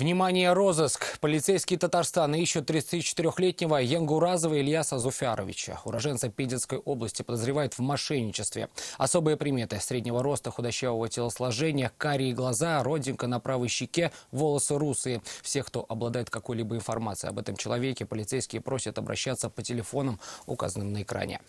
Внимание, розыск. Полицейские Татарстана ищут 34-летнего Янгуразова Ильяса Зуфяровича. Уроженца Пензенской области подозревают в мошенничестве. Особые приметы. Среднего роста, худощавого телосложения, карие глаза, родинка на правой щеке, волосы русые. Все, кто обладает какой-либо информацией об этом человеке, полицейские просят обращаться по телефонам, указанным на экране.